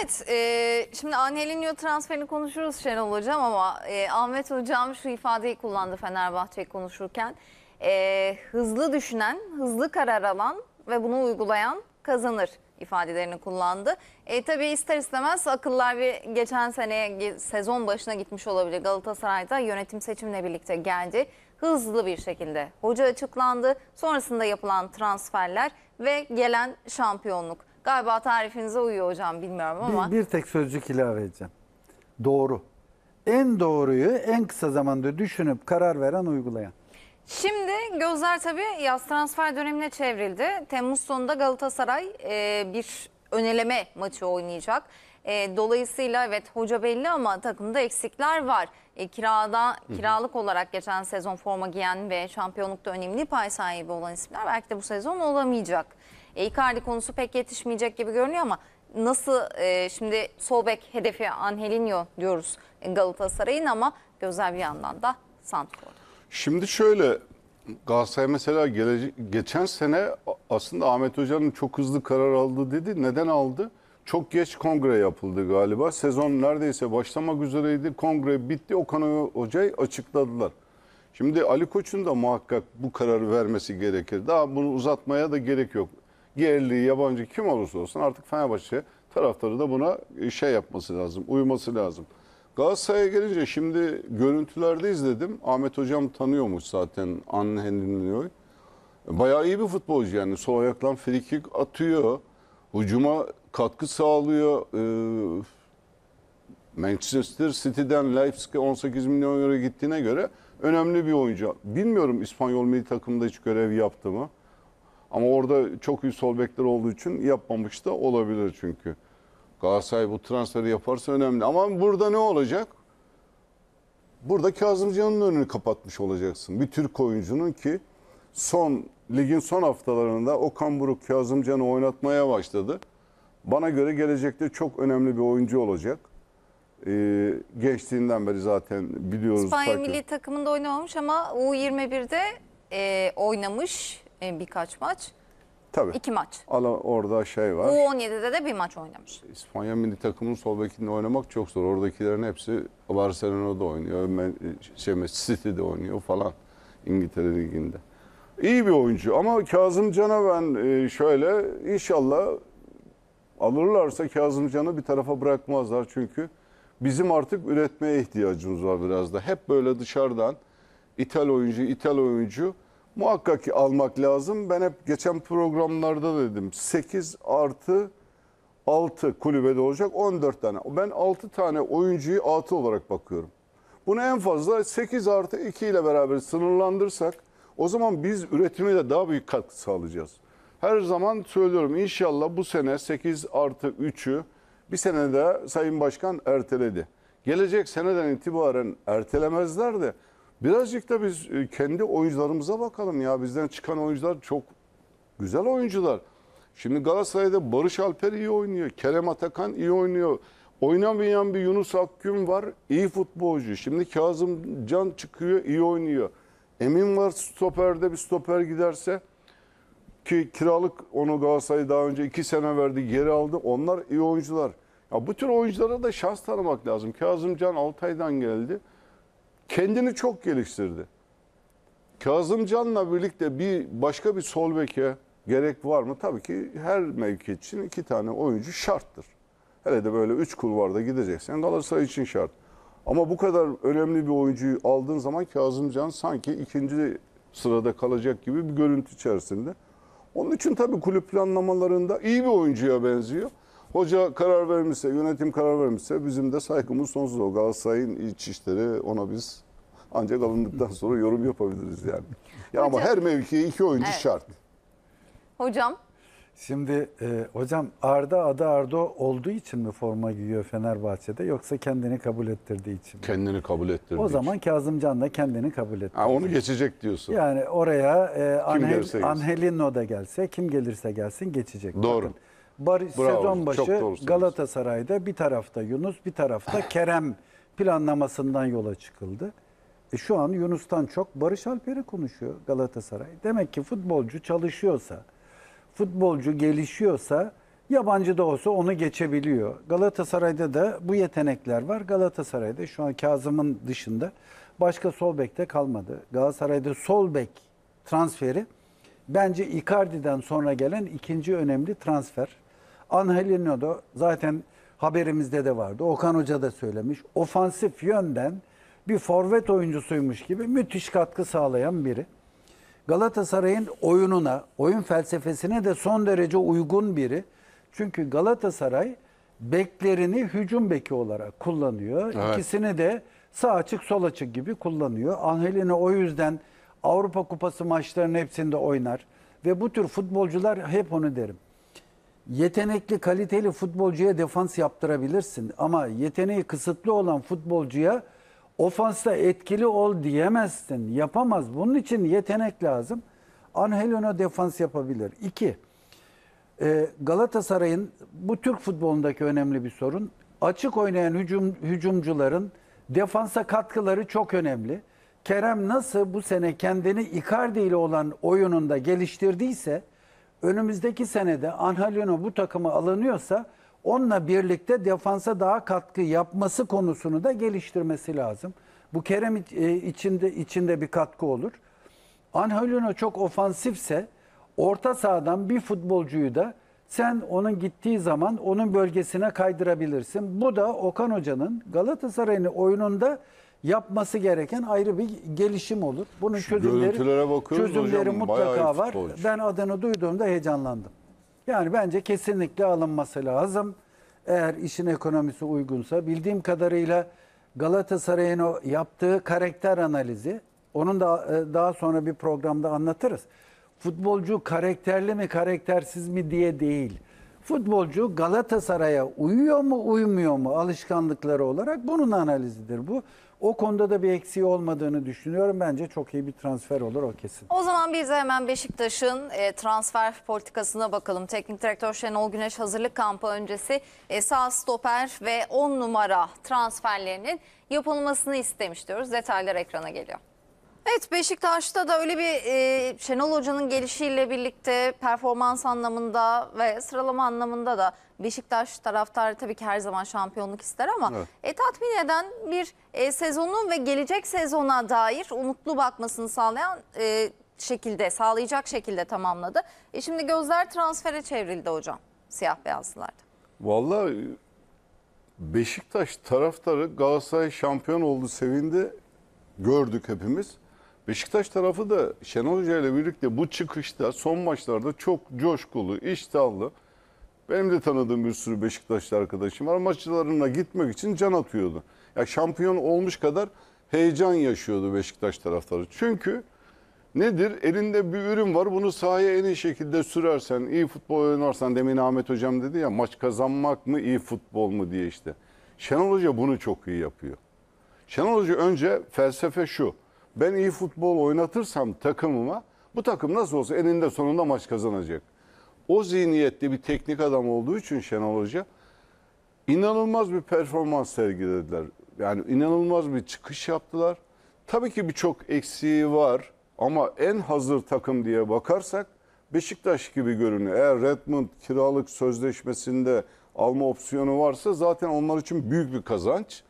Evet, e, şimdi Angelinho transferini konuşuruz Şenol Hocam ama e, Ahmet Hocam şu ifadeyi kullandı Fenerbahçe'yi konuşurken. E, hızlı düşünen, hızlı karar alan ve bunu uygulayan kazanır ifadelerini kullandı. E, tabii ister istemez akıllar bir geçen sene sezon başına gitmiş olabilir. Galatasaray'da yönetim seçimle birlikte geldi. Hızlı bir şekilde hoca açıklandı. Sonrasında yapılan transferler ve gelen şampiyonluk. Galiba tarifinize uyuyor hocam bilmiyorum ama. Bir, bir tek sözcük ilave edeceğim. Doğru. En doğruyu en kısa zamanda düşünüp karar veren uygulayan. Şimdi gözler tabii yaz transfer dönemine çevrildi. Temmuz sonunda Galatasaray e, bir öneleme maçı oynayacak. E, dolayısıyla evet hoca belli ama takımda eksikler var. E, kirada kiralık olarak geçen sezon forma giyen ve şampiyonlukta önemli pay sahibi olan isimler belki de bu sezon olamayacak. E, Icardi konusu pek yetişmeyecek gibi görünüyor ama nasıl e, şimdi solbek hedefi Angelinho diyoruz Galatasaray'ın ama özel bir yandan da Santfor. Şimdi şöyle Galatasaray mesela gelece- geçen sene aslında Ahmet Hoca'nın çok hızlı karar aldı dedi. Neden aldı? Çok geç kongre yapıldı galiba. Sezon neredeyse başlamak üzereydi. Kongre bitti. Okan Hoca'yı açıkladılar. Şimdi Ali Koç'un da muhakkak bu kararı vermesi gerekir. Daha bunu uzatmaya da gerek yok yerli, yabancı kim olursa olsun artık Fenerbahçe taraftarı da buna şey yapması lazım, uyması lazım. Galatasaray'a gelince şimdi görüntülerde izledim. Ahmet Hocam tanıyormuş zaten Anne Henri'yi. Bayağı iyi bir futbolcu yani. Sol ayaklan frikik atıyor. Hucuma katkı sağlıyor. Ee, Manchester City'den Leipzig 18 milyon euro gittiğine göre önemli bir oyuncu. Bilmiyorum İspanyol milli takımda hiç görev yaptı mı? Ama orada çok iyi sol bekler olduğu için yapmamış da olabilir çünkü. Galatasaray bu transferi yaparsa önemli. Ama burada ne olacak? Burada Kazımcan'ın önünü kapatmış olacaksın. Bir Türk oyuncunun ki son ligin son haftalarında Okan Buruk Kazımcan'ı oynatmaya başladı. Bana göre gelecekte çok önemli bir oyuncu olacak. Ee, geçtiğinden beri zaten biliyoruz. İspanya takip. milli takımında oynamamış ama U21'de e, oynamış e, birkaç maç. Tabii. İki maç. Ala orada şey var. U17'de de bir maç oynamış. İspanya milli takımının sol bekinde oynamak çok zor. Oradakilerin hepsi Barcelona'da oynuyor, şey, City'de oynuyor falan İngiltere Ligi'nde. İyi bir oyuncu ama Kazım Can'a ben e, şöyle inşallah alırlarsa Kazım Can'ı bir tarafa bırakmazlar. Çünkü bizim artık üretmeye ihtiyacımız var biraz da. Hep böyle dışarıdan İtal oyuncu, İtal oyuncu muhakkak ki almak lazım. Ben hep geçen programlarda dedim 8 artı 6 kulübede olacak 14 tane. Ben 6 tane oyuncuyu artı olarak bakıyorum. Bunu en fazla 8 artı 2 ile beraber sınırlandırsak o zaman biz üretime de daha büyük katkı sağlayacağız. Her zaman söylüyorum inşallah bu sene 8 artı 3'ü bir senede Sayın Başkan erteledi. Gelecek seneden itibaren ertelemezler de Birazcık da biz e, kendi oyuncularımıza bakalım ya. Bizden çıkan oyuncular çok güzel oyuncular. Şimdi Galatasaray'da Barış Alper iyi oynuyor. Kerem Atakan iyi oynuyor. Oynamayan bir Yunus Akgün var. iyi futbolcu. Şimdi Kazım Can çıkıyor iyi oynuyor. Emin var stoperde bir stoper giderse ki kiralık onu Galatasaray daha önce iki sene verdi geri aldı. Onlar iyi oyuncular. Ya bu tür oyunculara da şans tanımak lazım. Kazım Can Altay'dan geldi kendini çok geliştirdi. Kazımcan'la birlikte bir başka bir sol beke gerek var mı? Tabii ki her mevki için iki tane oyuncu şarttır. Hele de böyle üç kulvarda gideceksen Galatasaray için şart. Ama bu kadar önemli bir oyuncuyu aldığın zaman Kazımcan sanki ikinci sırada kalacak gibi bir görüntü içerisinde. Onun için tabii kulüp planlamalarında iyi bir oyuncuya benziyor. Hoca karar vermişse, yönetim karar vermişse bizim de saygımız sonsuz. O Galatasaray'ın iç işleri ona biz ancak alındıktan sonra yorum yapabiliriz yani. Ya hocam, ama her mevkiye iki oyuncu evet. şart. Hocam? Şimdi e, hocam Arda adı Arda olduğu için mi forma giyiyor Fenerbahçe'de yoksa kendini kabul ettirdiği için mi? Kendini kabul ettirdiği O zaman için. Kazımcan da kendini kabul etti. onu geçecek diyorsun. Yani oraya e, Angel, Angelino da gelse kim gelirse gelsin geçecek. Doğru. Bakın, Barış Bravo, sezon başı Galatasaray'da bir tarafta Yunus bir tarafta Kerem planlamasından yola çıkıldı. E şu an Yunus'tan çok Barış Alper'i konuşuyor Galatasaray. Demek ki futbolcu çalışıyorsa, futbolcu gelişiyorsa yabancı da olsa onu geçebiliyor. Galatasaray'da da bu yetenekler var. Galatasaray'da şu an Kazım'ın dışında başka sol bekte kalmadı. Galatasaray'da sol bek transferi bence Icardi'den sonra gelen ikinci önemli transfer. Angelino da zaten haberimizde de vardı. Okan Hoca da söylemiş. Ofansif yönden bir forvet oyuncusuymuş gibi müthiş katkı sağlayan biri. Galatasaray'ın oyununa, oyun felsefesine de son derece uygun biri. Çünkü Galatasaray beklerini hücum beki olarak kullanıyor. Evet. İkisini de sağ açık sol açık gibi kullanıyor. Angelino o yüzden Avrupa Kupası maçlarının hepsinde oynar. Ve bu tür futbolcular hep onu derim. Yetenekli, kaliteli futbolcuya defans yaptırabilirsin ama yeteneği kısıtlı olan futbolcuya Ofansta etkili ol diyemezsin. Yapamaz. Bunun için yetenek lazım. Angelino defans yapabilir. İki, e, Galatasaray'ın bu Türk futbolundaki önemli bir sorun. Açık oynayan hücum, hücumcuların defansa katkıları çok önemli. Kerem nasıl bu sene kendini Icardi ile olan oyununda geliştirdiyse önümüzdeki senede Angelino bu takıma alınıyorsa Onunla birlikte defansa daha katkı yapması konusunu da geliştirmesi lazım. Bu Kerem e, içinde içinde bir katkı olur. Angelino çok ofansifse orta sahadan bir futbolcuyu da sen onun gittiği zaman onun bölgesine kaydırabilirsin. Bu da Okan Hoca'nın Galatasaray'ın oyununda yapması gereken ayrı bir gelişim olur. Bunun Şu çözümleri, çözümleri hocam, mutlaka var. Ben adını duyduğumda heyecanlandım. Yani bence kesinlikle alınması lazım. Eğer işin ekonomisi uygunsa bildiğim kadarıyla Galatasaray'ın o yaptığı karakter analizi onun da e, daha sonra bir programda anlatırız. Futbolcu karakterli mi karaktersiz mi diye değil. Futbolcu Galatasaray'a uyuyor mu uymuyor mu alışkanlıkları olarak bunun analizidir bu. O konuda da bir eksiği olmadığını düşünüyorum. Bence çok iyi bir transfer olur o kesin. O zaman biz de hemen Beşiktaş'ın e, transfer politikasına bakalım. Teknik direktör Şenol Güneş hazırlık kampı öncesi e, sağ stoper ve 10 numara transferlerinin yapılmasını istemiş diyoruz. Detaylar ekrana geliyor. Evet Beşiktaş'ta da öyle bir e, Şenol Hoca'nın gelişiyle birlikte performans anlamında ve sıralama anlamında da Beşiktaş taraftarı tabii ki her zaman şampiyonluk ister ama evet. e, tatmin eden bir e, sezonun ve gelecek sezona dair umutlu bakmasını sağlayan e, şekilde sağlayacak şekilde tamamladı. E, şimdi gözler transfere çevrildi hocam siyah beyazlılarda. Vallahi Beşiktaş taraftarı Galatasaray şampiyon oldu sevindi gördük hepimiz. Beşiktaş tarafı da Şenol Hoca ile birlikte bu çıkışta son maçlarda çok coşkulu, iştahlı. Benim de tanıdığım bir sürü Beşiktaşlı arkadaşım var. Maçlarına gitmek için can atıyordu. Ya şampiyon olmuş kadar heyecan yaşıyordu Beşiktaş taraftarı. Çünkü nedir? Elinde bir ürün var. Bunu sahaya en iyi şekilde sürersen, iyi futbol oynarsan demin Ahmet hocam dedi ya maç kazanmak mı, iyi futbol mu diye işte. Şenol Hoca bunu çok iyi yapıyor. Şenol Hoca önce felsefe şu. Ben iyi futbol oynatırsam takımıma bu takım nasıl olsa eninde sonunda maç kazanacak. O zihniyette bir teknik adam olduğu için Şenol Hoca inanılmaz bir performans sergilediler. Yani inanılmaz bir çıkış yaptılar. Tabii ki birçok eksiği var ama en hazır takım diye bakarsak Beşiktaş gibi görünüyor. Eğer Redmond kiralık sözleşmesinde alma opsiyonu varsa zaten onlar için büyük bir kazanç.